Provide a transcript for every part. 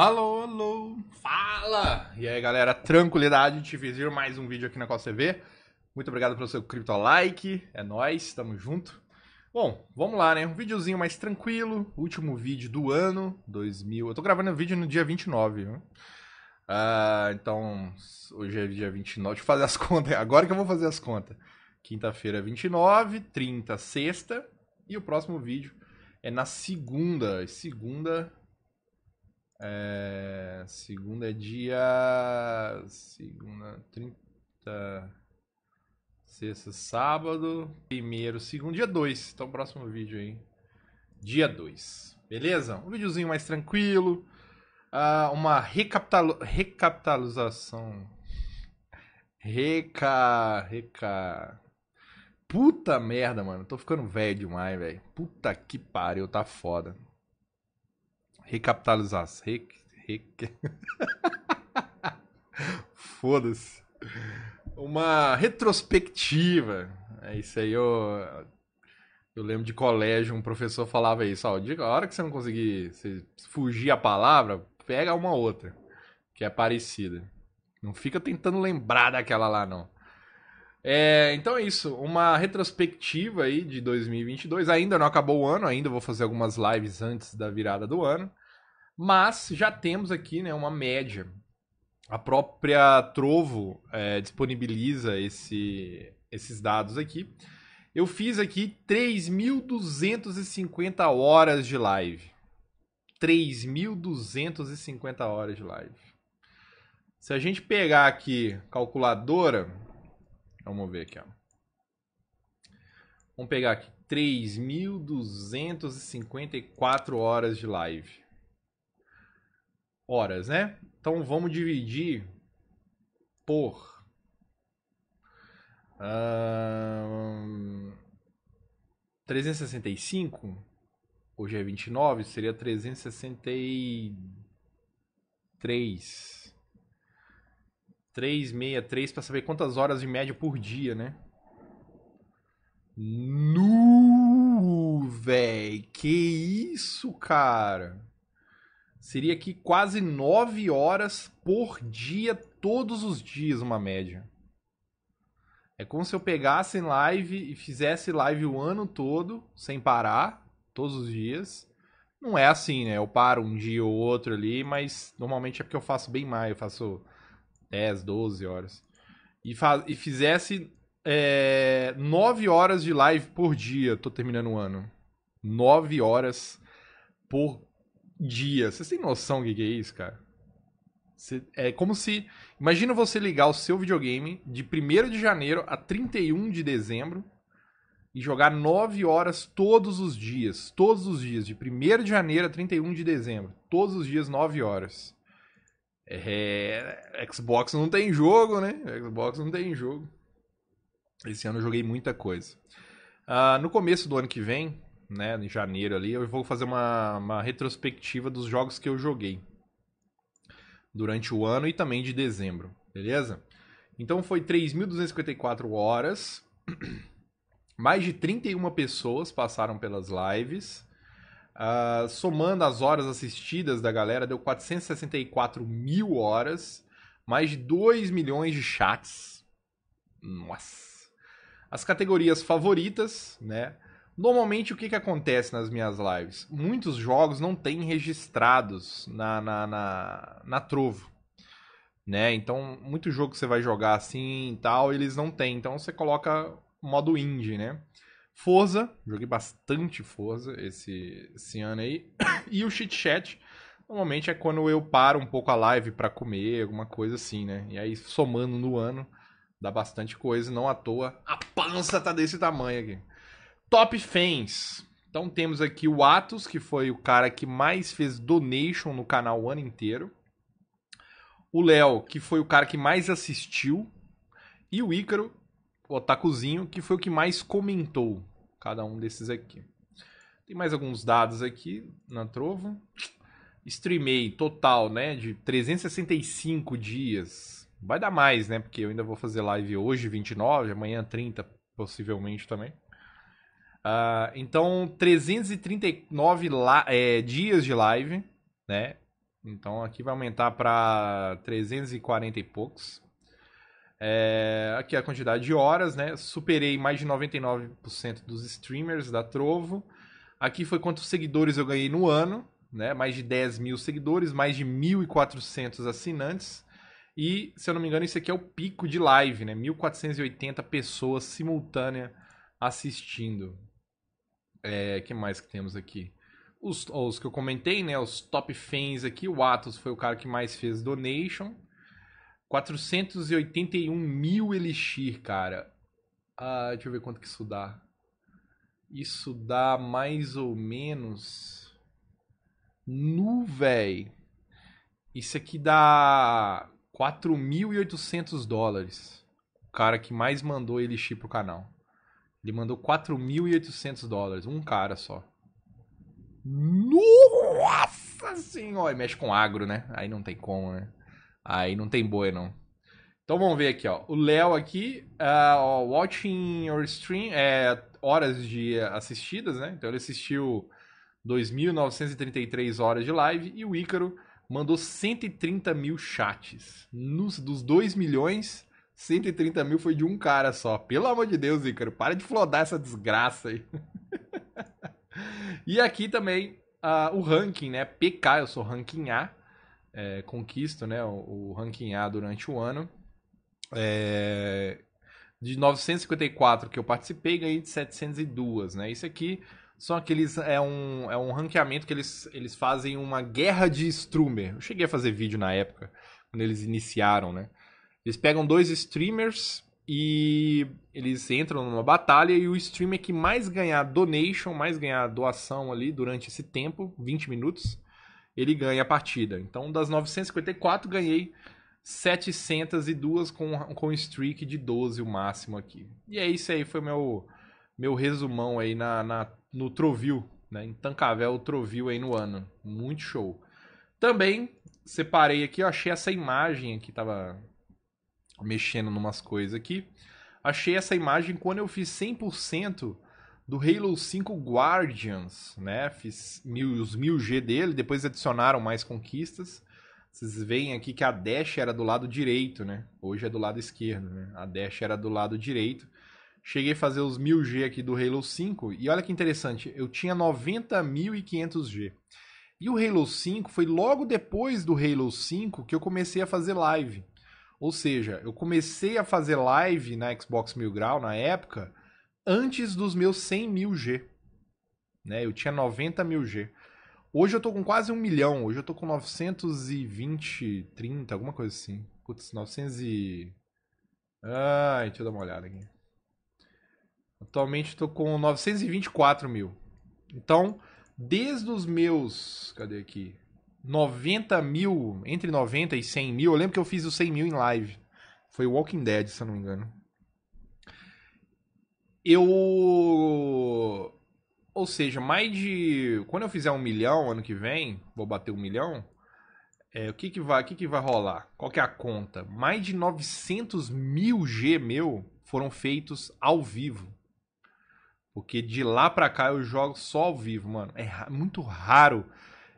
Alô, alô, fala! E aí galera, tranquilidade, te vizir mais um vídeo aqui na Costa TV. Muito obrigado pelo seu cripto like, é nós, tamo junto. Bom, vamos lá, né? Um videozinho mais tranquilo, último vídeo do ano 2000. Eu tô gravando o vídeo no dia 29, viu? Uh, então, hoje é dia 29, deixa eu fazer as contas, agora que eu vou fazer as contas. Quinta-feira 29, 30, sexta, e o próximo vídeo é na segunda. Segunda é, segunda é dia. Segunda, 30. Sexta, sábado. Primeiro, segundo, dia 2. Então, próximo vídeo aí. Dia 2. Beleza? Um videozinho mais tranquilo. Uh, uma recapitalização. Reca. Reca. Puta merda, mano. Tô ficando velho demais, velho. Puta que pariu, tá foda recapitalizar, Re... Re... Foda-se. Uma retrospectiva. É isso aí, eu, eu lembro de colégio, um professor falava isso, ó, a hora que você não conseguir você fugir a palavra, pega uma outra, que é parecida. Não fica tentando lembrar daquela lá, não. É, então é isso, uma retrospectiva aí de 2022, ainda não acabou o ano, ainda vou fazer algumas lives antes da virada do ano. Mas já temos aqui né, uma média. A própria Trovo é, disponibiliza esse, esses dados aqui. Eu fiz aqui 3.250 horas de live. 3.250 horas de live. Se a gente pegar aqui calculadora, vamos ver aqui, ó. Vamos pegar aqui 3.254 horas de live horas, né? Então vamos dividir por. 365, hoje é 29, seria 363. 363 para saber quantas horas de média por dia, né? Nu, véi, que isso, cara? Seria que quase 9 horas por dia, todos os dias, uma média. É como se eu pegasse em live e fizesse live o ano todo, sem parar, todos os dias. Não é assim, né? Eu paro um dia ou outro ali, mas normalmente é porque eu faço bem mais, eu faço 10, 12 horas. E, e fizesse é, 9 horas de live por dia, tô terminando o ano. 9 horas por dia. Vocês têm noção do que é isso, cara? É como se. Imagina você ligar o seu videogame de 1 de janeiro a 31 de dezembro e jogar 9 horas todos os dias. Todos os dias, de 1 de janeiro a 31 de dezembro. Todos os dias, 9 horas. É... Xbox não tem jogo, né? Xbox não tem jogo. Esse ano eu joguei muita coisa. Uh, no começo do ano que vem, né, em janeiro ali, eu vou fazer uma, uma retrospectiva dos jogos que eu joguei durante o ano e também de dezembro, beleza? Então foi 3.254 horas, mais de 31 pessoas passaram pelas lives, uh, somando as horas assistidas da galera, deu 464 mil horas, mais de 2 milhões de chats. Nossa! As categorias favoritas, né? Normalmente o que, que acontece nas minhas lives? Muitos jogos não têm registrados na, na, na, na Trovo. Né? Então, muito jogo que você vai jogar assim e tal, eles não têm. Então você coloca modo indie, né? Forza, joguei bastante Forza esse, esse ano aí. e o Chit Chat, normalmente é quando eu paro um pouco a live para comer, alguma coisa assim, né? E aí, somando no ano, dá bastante coisa, não à toa. A pança tá desse tamanho aqui. Top fans. Então temos aqui o Atos, que foi o cara que mais fez donation no canal o ano inteiro. O Léo, que foi o cara que mais assistiu. E o Ícaro, o Otakuzinho, que foi o que mais comentou. Cada um desses aqui. Tem mais alguns dados aqui na Trovo. Streamei total, né? De 365 dias. Vai dar mais, né? Porque eu ainda vou fazer live hoje, 29, amanhã 30, possivelmente também. Uh, então, 339 é, eh, dias de live, né? Então aqui vai aumentar para 340 e poucos. É, aqui a quantidade de horas, né? Superei mais de 99% dos streamers da Trovo. Aqui foi quantos seguidores eu ganhei no ano, né? Mais de 10 mil seguidores, mais de 1.400 assinantes. E, se eu não me engano, isso aqui é o pico de live, né? 1.480 pessoas simultânea assistindo. É, que mais que temos aqui? Os, os que eu comentei, né? Os top fans aqui. O Atos foi o cara que mais fez donation. 481 mil Elixir, cara. Ah, deixa eu ver quanto que isso dá. Isso dá mais ou menos. Nu, véi. Isso aqui dá 4.800 dólares. O cara que mais mandou Elixir pro canal. Ele mandou 4.800 dólares, um cara só. Nossa senhora! mexe com agro, né? Aí não tem como, né? Aí não tem boi, não. Então vamos ver aqui, ó. O Léo aqui, uh, ó, watching your stream, é horas de assistidas, né? Então ele assistiu 2.933 horas de live e o Ícaro mandou 130 mil chats. Nos, dos 2 milhões, 130 mil foi de um cara só. Pelo amor de Deus, Ícaro, para de flodar essa desgraça aí. e aqui também uh, o ranking, né? PK, eu sou ranking A. É, conquisto, né? O, o, ranking A durante o ano. É, de 954 que eu participei, ganhei de 702, né? Isso aqui são aqueles. É um, é um ranqueamento que eles, eles fazem uma guerra de stroomer. Eu cheguei a fazer vídeo na época, quando eles iniciaram, né? Eles pegam dois streamers e eles entram numa batalha e o streamer que mais ganhar donation, mais ganhar doação ali durante esse tempo, 20 minutos, ele ganha a partida. Então, das 954, ganhei 702 com, com streak de 12 o máximo aqui. E é isso aí, foi meu meu resumão aí na, na no Trovil, né? Em Tancavel, Trovil aí no ano. Muito show. Também separei aqui, eu achei essa imagem aqui tava mexendo numas coisas aqui. Achei essa imagem quando eu fiz 100% do Halo 5 Guardians, né? Fiz mil, os 1000G dele, depois adicionaram mais conquistas. Vocês veem aqui que a dash era do lado direito, né? Hoje é do lado esquerdo, né? A dash era do lado direito. Cheguei a fazer os 1000G aqui do Halo 5 e olha que interessante, eu tinha 90.500G. E o Halo 5 foi logo depois do Halo 5 que eu comecei a fazer live. Ou seja, eu comecei a fazer live na Xbox Mil Grau na época antes dos meus 100 mil G. Né? Eu tinha 90 mil G. Hoje eu tô com quase um milhão. Hoje eu tô com 920, 30, alguma coisa assim. Putz, 900 e... Ai, deixa eu dar uma olhada aqui. Atualmente tô com 924 mil. Então, desde os meus... Cadê aqui? 90 mil, entre 90 e 100 mil. Eu lembro que eu fiz os 100 mil em live. Foi Walking Dead, se eu não me engano. Eu. Ou seja, mais de. Quando eu fizer um milhão ano que vem, vou bater um milhão. É, o que, que, vai, o que, que vai rolar? Qual que é a conta? Mais de 900 mil G meu foram feitos ao vivo. Porque de lá pra cá eu jogo só ao vivo, mano. É muito raro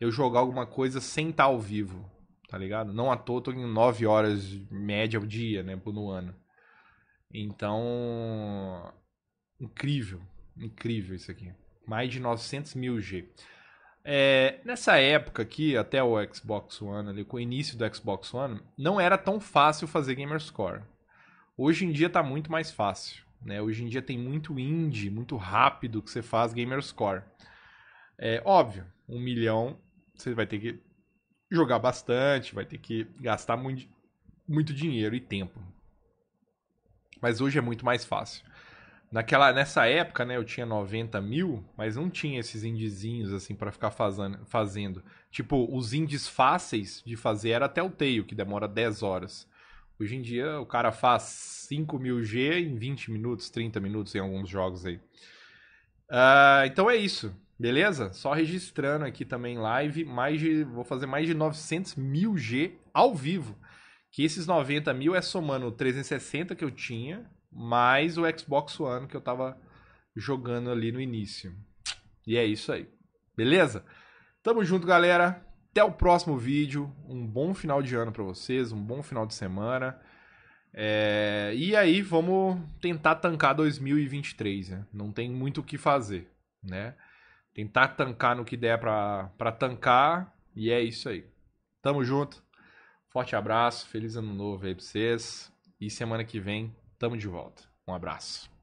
eu jogar alguma coisa sem estar tá ao vivo, tá ligado? Não à toa, tô em 9 horas média ao dia, né, no ano. Então, incrível, incrível isso aqui. Mais de 900 mil G. É, nessa época aqui, até o Xbox One, ali, com o início do Xbox One, não era tão fácil fazer Gamerscore. Hoje em dia tá muito mais fácil. Né? Hoje em dia tem muito indie, muito rápido que você faz Gamerscore. É óbvio, um milhão, você vai ter que jogar bastante, vai ter que gastar muito, muito dinheiro e tempo. Mas hoje é muito mais fácil. Naquela, nessa época, né, eu tinha 90 mil, mas não tinha esses indizinhos assim para ficar fazendo, fazendo. Tipo, os indies fáceis de fazer era até o teio, que demora 10 horas. Hoje em dia o cara faz 5 mil G em 20 minutos, 30 minutos em alguns jogos aí. Uh, então é isso. Beleza? Só registrando aqui também live, mais de, vou fazer mais de 900 mil G ao vivo. Que esses 90 mil é somando o 360 que eu tinha, mais o Xbox One que eu tava jogando ali no início. E é isso aí. Beleza? Tamo junto, galera. Até o próximo vídeo. Um bom final de ano para vocês, um bom final de semana. É... E aí, vamos tentar tancar 2023, né? Não tem muito o que fazer, né? Tentar tancar no que der para tancar. E é isso aí. Tamo junto. Forte abraço. Feliz ano novo aí pra vocês. E semana que vem, tamo de volta. Um abraço.